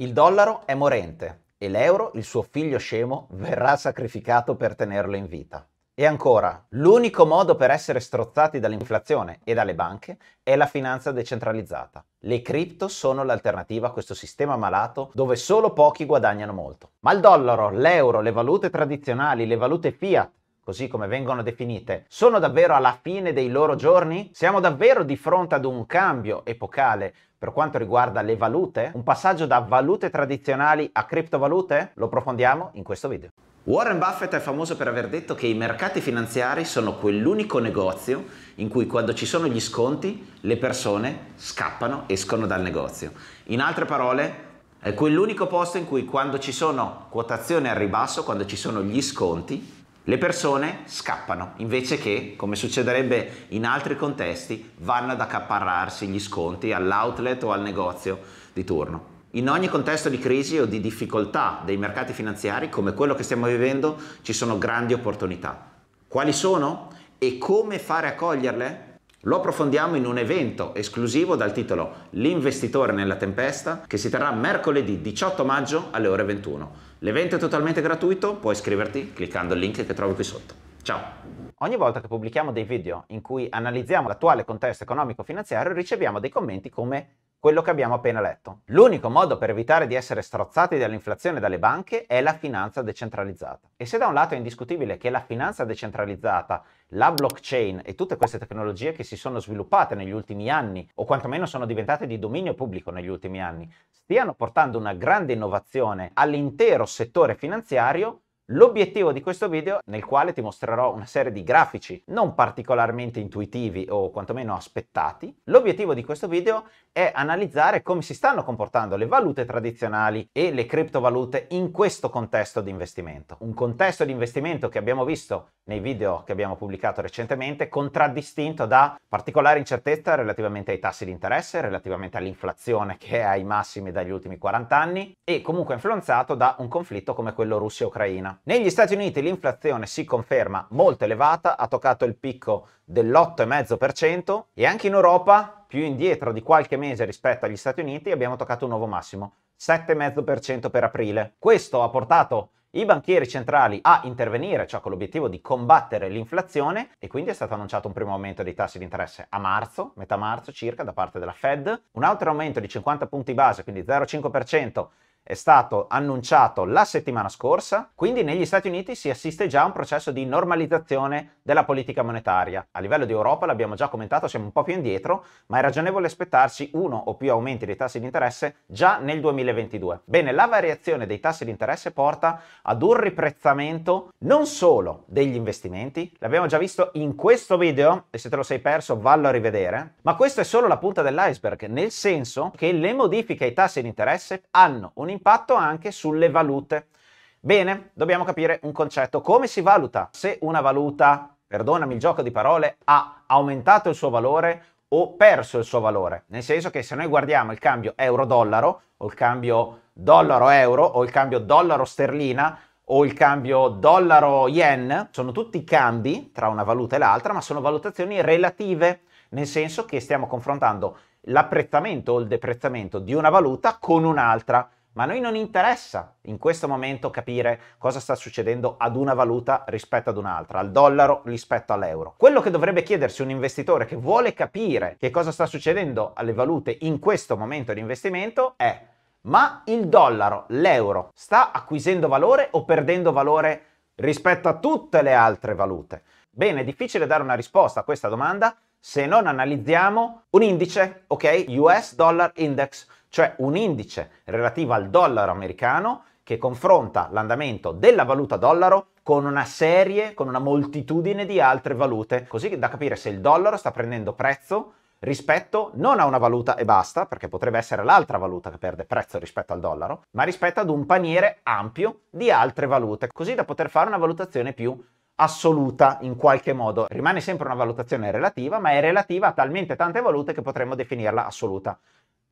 Il dollaro è morente e l'euro, il suo figlio scemo, verrà sacrificato per tenerlo in vita. E ancora, l'unico modo per essere strozzati dall'inflazione e dalle banche è la finanza decentralizzata. Le cripto sono l'alternativa a questo sistema malato dove solo pochi guadagnano molto. Ma il dollaro, l'euro, le valute tradizionali, le valute fiat, così come vengono definite, sono davvero alla fine dei loro giorni? Siamo davvero di fronte ad un cambio epocale per quanto riguarda le valute? Un passaggio da valute tradizionali a criptovalute? Lo approfondiamo in questo video. Warren Buffett è famoso per aver detto che i mercati finanziari sono quell'unico negozio in cui quando ci sono gli sconti le persone scappano, escono dal negozio. In altre parole, è quell'unico posto in cui quando ci sono quotazioni al ribasso, quando ci sono gli sconti, le persone scappano, invece che, come succederebbe in altri contesti, vanno ad accaparrarsi gli sconti all'outlet o al negozio di turno. In ogni contesto di crisi o di difficoltà dei mercati finanziari, come quello che stiamo vivendo, ci sono grandi opportunità. Quali sono e come fare a coglierle? Lo approfondiamo in un evento esclusivo dal titolo L'investitore nella tempesta che si terrà mercoledì 18 maggio alle ore 21. L'evento è totalmente gratuito, puoi iscriverti cliccando il link che trovi qui sotto. Ciao! Ogni volta che pubblichiamo dei video in cui analizziamo l'attuale contesto economico-finanziario riceviamo dei commenti come quello che abbiamo appena letto. L'unico modo per evitare di essere strozzati dall'inflazione dalle banche è la finanza decentralizzata. E se da un lato è indiscutibile che la finanza decentralizzata, la blockchain e tutte queste tecnologie che si sono sviluppate negli ultimi anni, o quantomeno sono diventate di dominio pubblico negli ultimi anni, stiano portando una grande innovazione all'intero settore finanziario, L'obiettivo di questo video, nel quale ti mostrerò una serie di grafici non particolarmente intuitivi o quantomeno aspettati, l'obiettivo di questo video è analizzare come si stanno comportando le valute tradizionali e le criptovalute in questo contesto di investimento. Un contesto di investimento che abbiamo visto nei video che abbiamo pubblicato recentemente, contraddistinto da particolare incertezza relativamente ai tassi di interesse, relativamente all'inflazione che è ai massimi dagli ultimi 40 anni e comunque influenzato da un conflitto come quello Russia-Ucraina. Negli Stati Uniti l'inflazione si conferma molto elevata, ha toccato il picco dell'8,5% e anche in Europa, più indietro di qualche mese rispetto agli Stati Uniti, abbiamo toccato un nuovo massimo, 7,5% per aprile. Questo ha portato i banchieri centrali a intervenire, cioè con l'obiettivo di combattere l'inflazione e quindi è stato annunciato un primo aumento dei tassi di interesse a marzo, metà marzo circa da parte della Fed, un altro aumento di 50 punti base, quindi 0,5% è stato annunciato la settimana scorsa, quindi negli Stati Uniti si assiste già a un processo di normalizzazione della politica monetaria. A livello di Europa, l'abbiamo già commentato, siamo un po' più indietro, ma è ragionevole aspettarsi uno o più aumenti dei tassi di interesse già nel 2022. Bene, la variazione dei tassi di interesse porta ad un riprezzamento non solo degli investimenti, l'abbiamo già visto in questo video e se te lo sei perso vallo a rivedere, ma questa è solo la punta dell'iceberg, nel senso che le modifiche ai tassi di interesse hanno un impatto anche sulle valute. Bene, dobbiamo capire un concetto. Come si valuta? Se una valuta, perdonami il gioco di parole, ha aumentato il suo valore o perso il suo valore. Nel senso che se noi guardiamo il cambio euro-dollaro o il cambio dollaro-euro o il cambio dollaro-sterlina o il cambio dollaro-yen, sono tutti cambi tra una valuta e l'altra, ma sono valutazioni relative, nel senso che stiamo confrontando l'apprezzamento o il deprezzamento di una valuta con un'altra ma a noi non interessa in questo momento capire cosa sta succedendo ad una valuta rispetto ad un'altra, al dollaro rispetto all'euro. Quello che dovrebbe chiedersi un investitore che vuole capire che cosa sta succedendo alle valute in questo momento di investimento è ma il dollaro, l'euro, sta acquisendo valore o perdendo valore rispetto a tutte le altre valute? Bene, è difficile dare una risposta a questa domanda se non analizziamo un indice, ok? US Dollar Index, cioè un indice relativo al dollaro americano che confronta l'andamento della valuta dollaro con una serie, con una moltitudine di altre valute, così da capire se il dollaro sta prendendo prezzo rispetto non a una valuta e basta, perché potrebbe essere l'altra valuta che perde prezzo rispetto al dollaro, ma rispetto ad un paniere ampio di altre valute, così da poter fare una valutazione più assoluta in qualche modo. Rimane sempre una valutazione relativa, ma è relativa a talmente tante valute che potremmo definirla assoluta.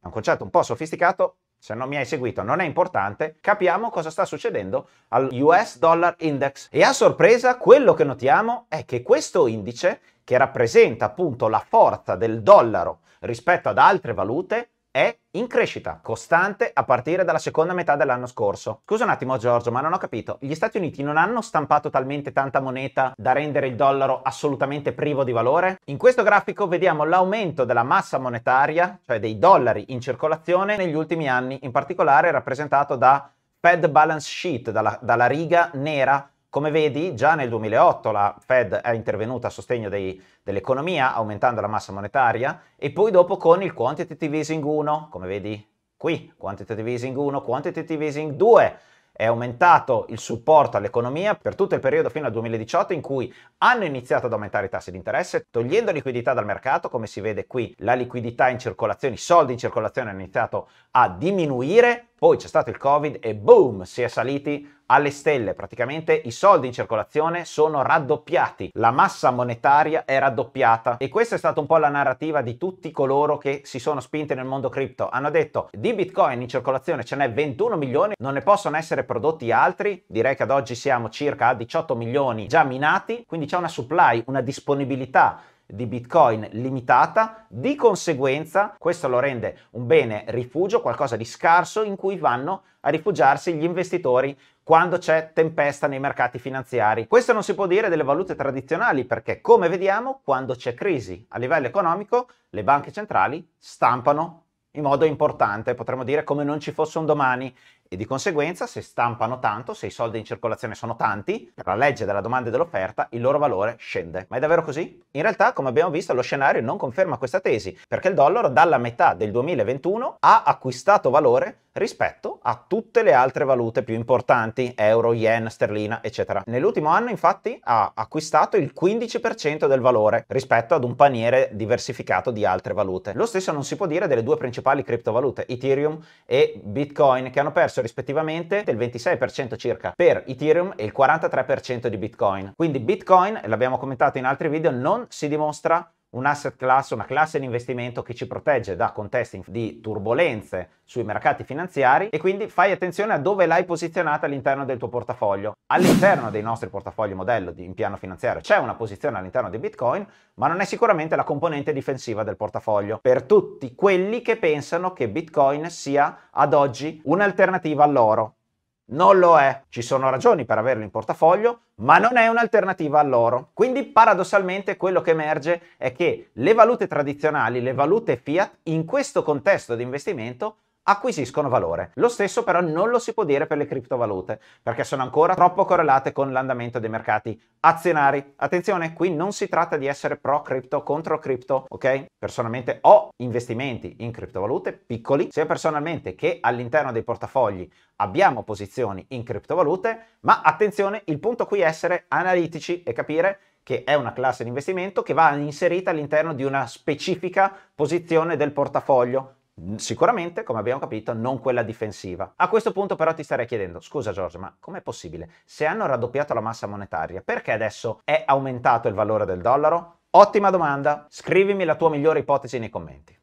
È un concetto un po' sofisticato, se non mi hai seguito non è importante, capiamo cosa sta succedendo al US Dollar Index. E a sorpresa quello che notiamo è che questo indice, che rappresenta appunto la forza del dollaro rispetto ad altre valute, è in crescita costante a partire dalla seconda metà dell'anno scorso. Scusa un attimo Giorgio, ma non ho capito. Gli Stati Uniti non hanno stampato talmente tanta moneta da rendere il dollaro assolutamente privo di valore? In questo grafico vediamo l'aumento della massa monetaria, cioè dei dollari in circolazione negli ultimi anni, in particolare rappresentato da Fed Balance Sheet, dalla, dalla riga nera come vedi, già nel 2008 la Fed è intervenuta a sostegno dei, dell'economia, aumentando la massa monetaria, e poi dopo con il quantitative easing 1, come vedi qui, quantitative easing 1, quantitative easing 2, è aumentato il supporto all'economia per tutto il periodo fino al 2018 in cui hanno iniziato ad aumentare i tassi di interesse, togliendo liquidità dal mercato, come si vede qui, la liquidità in circolazione, i soldi in circolazione hanno iniziato a diminuire poi c'è stato il Covid e boom, si è saliti alle stelle. Praticamente i soldi in circolazione sono raddoppiati, la massa monetaria è raddoppiata e questa è stata un po' la narrativa di tutti coloro che si sono spinti nel mondo cripto. Hanno detto di Bitcoin in circolazione ce n'è 21 milioni, non ne possono essere prodotti altri, direi che ad oggi siamo circa a 18 milioni già minati, quindi c'è una supply, una disponibilità di Bitcoin limitata, di conseguenza questo lo rende un bene rifugio, qualcosa di scarso in cui vanno a rifugiarsi gli investitori quando c'è tempesta nei mercati finanziari. Questo non si può dire delle valute tradizionali perché, come vediamo, quando c'è crisi a livello economico, le banche centrali stampano in modo importante, potremmo dire come non ci fosse un domani e di conseguenza se stampano tanto, se i soldi in circolazione sono tanti, per la legge della domanda e dell'offerta il loro valore scende. Ma è davvero così? In realtà, come abbiamo visto, lo scenario non conferma questa tesi, perché il dollaro dalla metà del 2021 ha acquistato valore rispetto a tutte le altre valute più importanti, euro, yen, sterlina, eccetera. Nell'ultimo anno infatti ha acquistato il 15% del valore rispetto ad un paniere diversificato di altre valute. Lo stesso non si può dire delle due principali criptovalute, Ethereum e Bitcoin, che hanno perso rispettivamente il 26% circa per Ethereum e il 43% di Bitcoin. Quindi Bitcoin, l'abbiamo commentato in altri video, non si dimostra un asset class, una classe di investimento che ci protegge da contesti di turbulenze sui mercati finanziari e quindi fai attenzione a dove l'hai posizionata all'interno del tuo portafoglio. All'interno dei nostri portafogli modello in piano finanziario c'è una posizione all'interno di Bitcoin, ma non è sicuramente la componente difensiva del portafoglio. Per tutti quelli che pensano che Bitcoin sia ad oggi un'alternativa all'oro, non lo è. Ci sono ragioni per averlo in portafoglio, ma non è un'alternativa all'oro. Quindi paradossalmente quello che emerge è che le valute tradizionali, le valute fiat, in questo contesto di investimento acquisiscono valore. Lo stesso però non lo si può dire per le criptovalute, perché sono ancora troppo correlate con l'andamento dei mercati azionari. Attenzione, qui non si tratta di essere pro cripto, contro cripto, ok? Personalmente ho investimenti in criptovalute piccoli, sia personalmente che all'interno dei portafogli abbiamo posizioni in criptovalute, ma attenzione, il punto qui è essere analitici e capire che è una classe di investimento che va inserita all'interno di una specifica posizione del portafoglio Sicuramente, come abbiamo capito, non quella difensiva. A questo punto però ti starei chiedendo, scusa Giorgio, ma com'è possibile? Se hanno raddoppiato la massa monetaria, perché adesso è aumentato il valore del dollaro? Ottima domanda, scrivimi la tua migliore ipotesi nei commenti.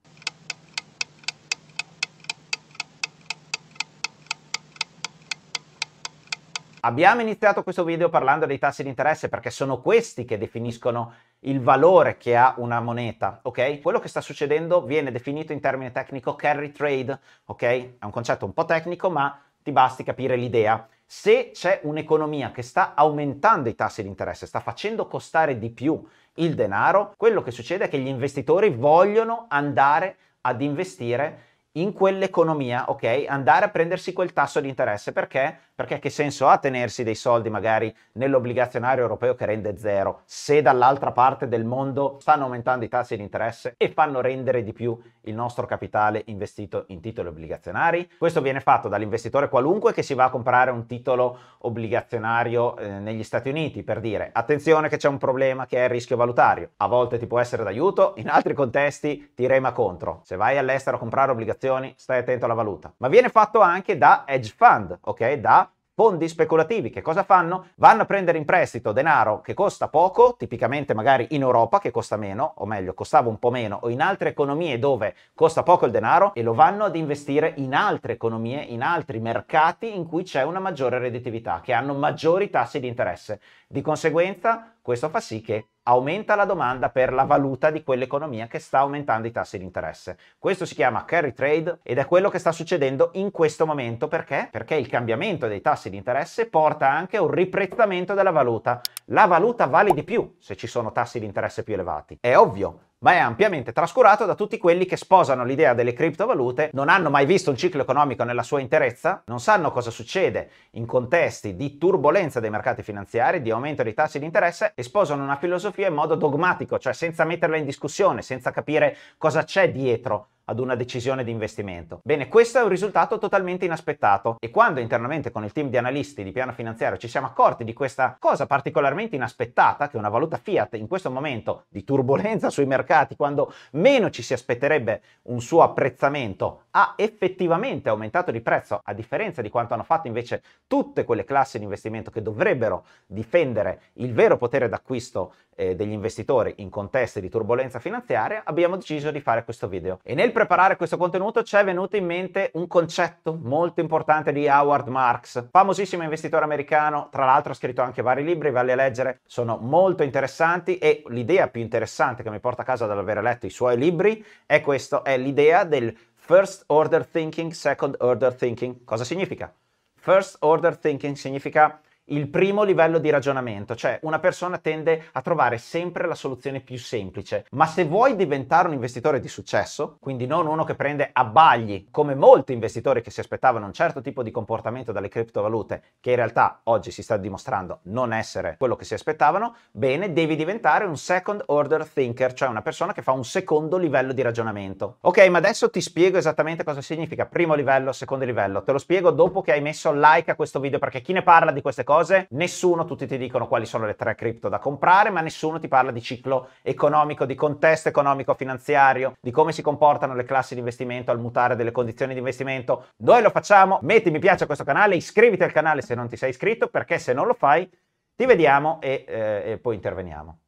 Abbiamo iniziato questo video parlando dei tassi di interesse perché sono questi che definiscono il valore che ha una moneta, ok? Quello che sta succedendo viene definito in termine tecnico carry trade, ok? È un concetto un po' tecnico, ma ti basti capire l'idea. Se c'è un'economia che sta aumentando i tassi di interesse, sta facendo costare di più il denaro, quello che succede è che gli investitori vogliono andare ad investire in quell'economia, ok, andare a prendersi quel tasso di interesse. Perché? Perché che senso ha tenersi dei soldi magari nell'obbligazionario europeo che rende zero, se dall'altra parte del mondo stanno aumentando i tassi di interesse e fanno rendere di più il nostro capitale investito in titoli obbligazionari? Questo viene fatto dall'investitore qualunque che si va a comprare un titolo obbligazionario eh, negli Stati Uniti per dire attenzione che c'è un problema che è il rischio valutario. A volte ti può essere d'aiuto, in altri contesti ti rema contro. Se vai all'estero a comprare obbligazioni azioni, stai attento alla valuta, ma viene fatto anche da hedge fund, ok? Da fondi speculativi che cosa fanno? Vanno a prendere in prestito denaro che costa poco, tipicamente magari in Europa che costa meno, o meglio costava un po' meno, o in altre economie dove costa poco il denaro e lo vanno ad investire in altre economie, in altri mercati in cui c'è una maggiore redditività, che hanno maggiori tassi di interesse. Di conseguenza questo fa sì che aumenta la domanda per la valuta di quell'economia che sta aumentando i tassi di interesse. Questo si chiama carry trade ed è quello che sta succedendo in questo momento perché? Perché il cambiamento dei tassi di interesse porta anche a un riprezzamento della valuta. La valuta vale di più se ci sono tassi di interesse più elevati. È ovvio, ma è ampiamente trascurato da tutti quelli che sposano l'idea delle criptovalute, non hanno mai visto un ciclo economico nella sua interezza, non sanno cosa succede in contesti di turbolenza dei mercati finanziari, di aumento dei tassi di interesse e sposano una filosofia in modo dogmatico, cioè senza metterla in discussione, senza capire cosa c'è dietro ad una decisione di investimento. Bene, questo è un risultato totalmente inaspettato e quando internamente con il team di analisti di piano finanziario ci siamo accorti di questa cosa particolarmente inaspettata, che una valuta fiat in questo momento di turbolenza sui mercati, quando meno ci si aspetterebbe un suo apprezzamento, ha effettivamente aumentato di prezzo, a differenza di quanto hanno fatto invece tutte quelle classi di investimento che dovrebbero difendere il vero potere d'acquisto eh, degli investitori in contesti di turbolenza finanziaria, abbiamo deciso di fare questo video. E nel preparare questo contenuto ci è venuto in mente un concetto molto importante di Howard Marks, famosissimo investitore americano, tra l'altro ha scritto anche vari libri, valli a leggere, sono molto interessanti e l'idea più interessante che mi porta a casa dall'aver letto i suoi libri è questa, è l'idea del First Order Thinking, Second Order Thinking. Cosa significa? First Order Thinking significa il primo livello di ragionamento, cioè una persona tende a trovare sempre la soluzione più semplice, ma se vuoi diventare un investitore di successo, quindi non uno che prende a bagli, come molti investitori che si aspettavano un certo tipo di comportamento dalle criptovalute, che in realtà oggi si sta dimostrando non essere quello che si aspettavano, bene, devi diventare un second order thinker, cioè una persona che fa un secondo livello di ragionamento. Ok, ma adesso ti spiego esattamente cosa significa primo livello, secondo livello, te lo spiego dopo che hai messo like a questo video, perché chi ne parla di queste cose cose, nessuno, tutti ti dicono quali sono le tre cripto da comprare, ma nessuno ti parla di ciclo economico, di contesto economico-finanziario, di come si comportano le classi di investimento al mutare delle condizioni di investimento. Noi lo facciamo, metti mi piace a questo canale, iscriviti al canale se non ti sei iscritto, perché se non lo fai ti vediamo e, eh, e poi interveniamo.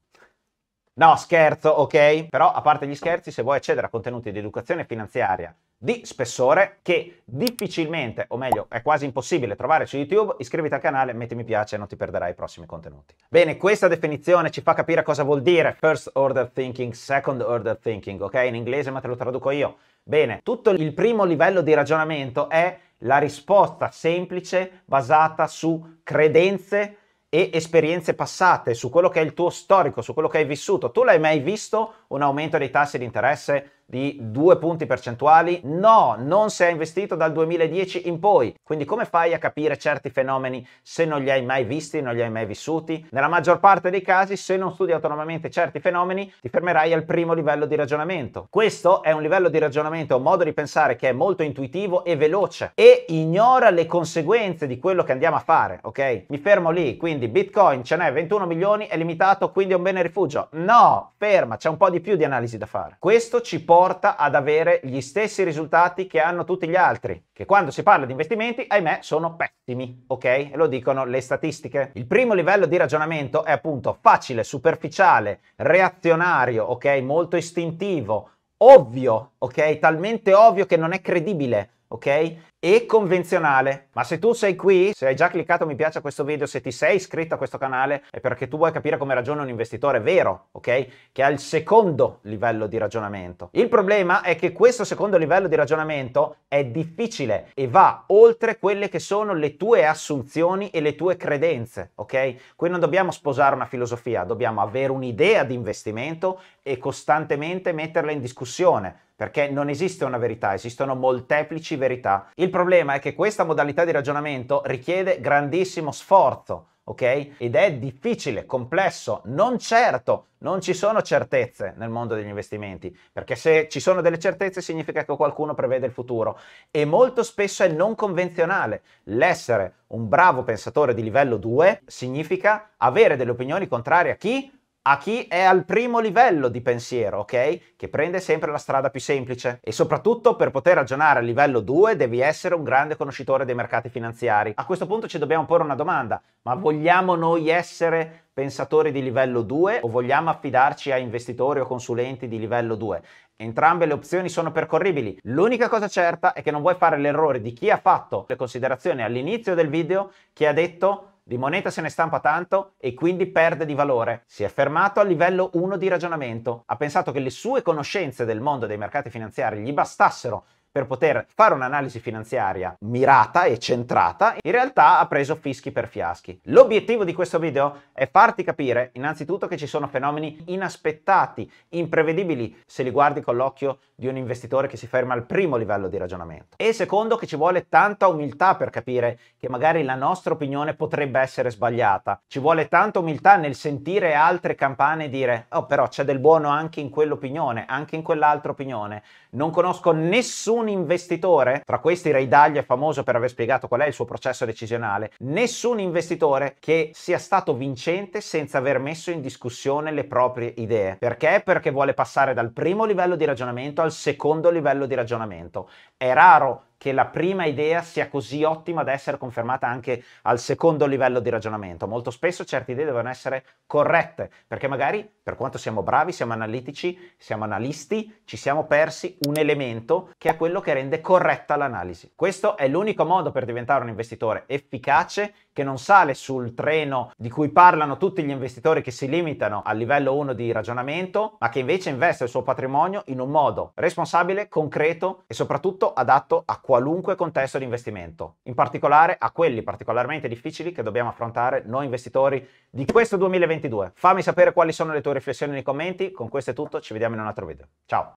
No, scherzo, ok? Però a parte gli scherzi, se vuoi accedere a contenuti di educazione finanziaria di spessore che difficilmente, o meglio, è quasi impossibile trovare su YouTube, iscriviti al canale, metti mi piace e non ti perderai i prossimi contenuti. Bene, questa definizione ci fa capire cosa vuol dire first order thinking, second order thinking, ok? In inglese ma te lo traduco io. Bene, tutto il primo livello di ragionamento è la risposta semplice basata su credenze e esperienze passate, su quello che è il tuo storico, su quello che hai vissuto. Tu l'hai mai visto un aumento dei tassi di interesse di due punti percentuali? No, non se hai investito dal 2010 in poi. Quindi come fai a capire certi fenomeni se non li hai mai visti, non li hai mai vissuti? Nella maggior parte dei casi, se non studi autonomamente certi fenomeni, ti fermerai al primo livello di ragionamento. Questo è un livello di ragionamento, un modo di pensare che è molto intuitivo e veloce e ignora le conseguenze di quello che andiamo a fare, ok? Mi fermo lì, quindi Bitcoin ce n'è 21 milioni, è limitato, quindi è un bene rifugio. No, ferma, c'è un po' di più di analisi da fare. Questo ci può porta ad avere gli stessi risultati che hanno tutti gli altri, che quando si parla di investimenti, ahimè, sono pessimi, ok? E lo dicono le statistiche. Il primo livello di ragionamento è appunto facile, superficiale, reazionario, ok? Molto istintivo, ovvio, ok? Talmente ovvio che non è credibile, ok? e convenzionale. Ma se tu sei qui, se hai già cliccato mi piace a questo video, se ti sei iscritto a questo canale, è perché tu vuoi capire come ragiona un investitore vero, ok? Che ha il secondo livello di ragionamento. Il problema è che questo secondo livello di ragionamento è difficile e va oltre quelle che sono le tue assunzioni e le tue credenze, ok? Qui non dobbiamo sposare una filosofia, dobbiamo avere un'idea di investimento e costantemente metterla in discussione, perché non esiste una verità, esistono molteplici verità. Il il problema è che questa modalità di ragionamento richiede grandissimo sforzo, ok? Ed è difficile, complesso, non certo, non ci sono certezze nel mondo degli investimenti, perché se ci sono delle certezze significa che qualcuno prevede il futuro e molto spesso è non convenzionale. L'essere un bravo pensatore di livello 2 significa avere delle opinioni contrarie a chi? a chi è al primo livello di pensiero, ok? Che prende sempre la strada più semplice. E soprattutto per poter ragionare a livello 2 devi essere un grande conoscitore dei mercati finanziari. A questo punto ci dobbiamo porre una domanda, ma vogliamo noi essere pensatori di livello 2 o vogliamo affidarci a investitori o consulenti di livello 2? Entrambe le opzioni sono percorribili. L'unica cosa certa è che non vuoi fare l'errore di chi ha fatto le considerazioni all'inizio del video che ha detto di moneta se ne stampa tanto e quindi perde di valore. Si è fermato al livello 1 di ragionamento. Ha pensato che le sue conoscenze del mondo dei mercati finanziari gli bastassero per poter fare un'analisi finanziaria mirata e centrata, in realtà ha preso fischi per fiaschi. L'obiettivo di questo video è farti capire innanzitutto che ci sono fenomeni inaspettati, imprevedibili, se li guardi con l'occhio di un investitore che si ferma al primo livello di ragionamento. E secondo che ci vuole tanta umiltà per capire che magari la nostra opinione potrebbe essere sbagliata. Ci vuole tanta umiltà nel sentire altre campane e dire oh però c'è del buono anche in quell'opinione, anche in quell'altra opinione. Non conosco nessun nessun investitore, tra questi Ray Dalio è famoso per aver spiegato qual è il suo processo decisionale, nessun investitore che sia stato vincente senza aver messo in discussione le proprie idee. Perché? Perché vuole passare dal primo livello di ragionamento al secondo livello di ragionamento. È raro che la prima idea sia così ottima da essere confermata anche al secondo livello di ragionamento. Molto spesso certe idee devono essere corrette, perché magari per quanto siamo bravi, siamo analitici, siamo analisti, ci siamo persi un elemento che è quello che rende corretta l'analisi. Questo è l'unico modo per diventare un investitore efficace che non sale sul treno di cui parlano tutti gli investitori che si limitano al livello 1 di ragionamento, ma che invece investe il suo patrimonio in un modo responsabile, concreto e soprattutto adatto a qualunque contesto di investimento, in particolare a quelli particolarmente difficili che dobbiamo affrontare noi investitori di questo 2022. Fammi sapere quali sono le tue riflessioni nei commenti, con questo è tutto, ci vediamo in un altro video. Ciao!